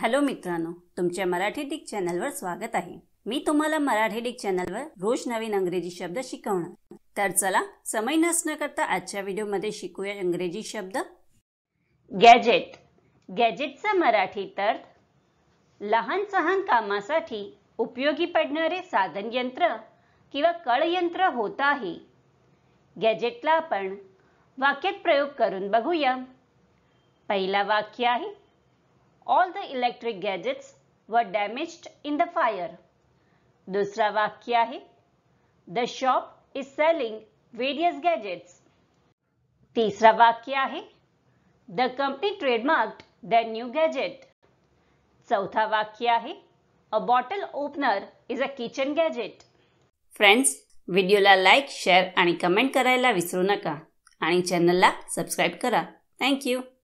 hello मित्रांनो तुमच्या Marathi Dick चॅनलवर स्वागत आहे मी तुम्हाला मराठी डिक चॅनलवर रोज नवीन अंग्रेजी शब्द शिकवणार तर चला समय नसण्याकरता करता आजच्या व्हिडिओमध्ये शिकूया इंग्रजी शब्द गॅजेट गॅजेटचा मराठी तर लहान सहान कामासाठी उपयोगी पडणारे साधन यंत्र किंवा कळ यंत्र होत आहे गॅजेटला आपण वाक्यात प्रयोग करून बघूया पहिला वाक्य आहे all the electric gadgets were damage in the fire दुसरा वाक्य आहे the shop is selling various gadgets तिसरा वाक्य आहे the company trademark the new gadget चौथा वाक्य आहे a bottle opener is a kitchen gadget friends व्हिडिओला लाईक शेअर आणि कमेंट करायला विसरू नका आणि चॅनलला सबस्क्राईब करा थँक्यू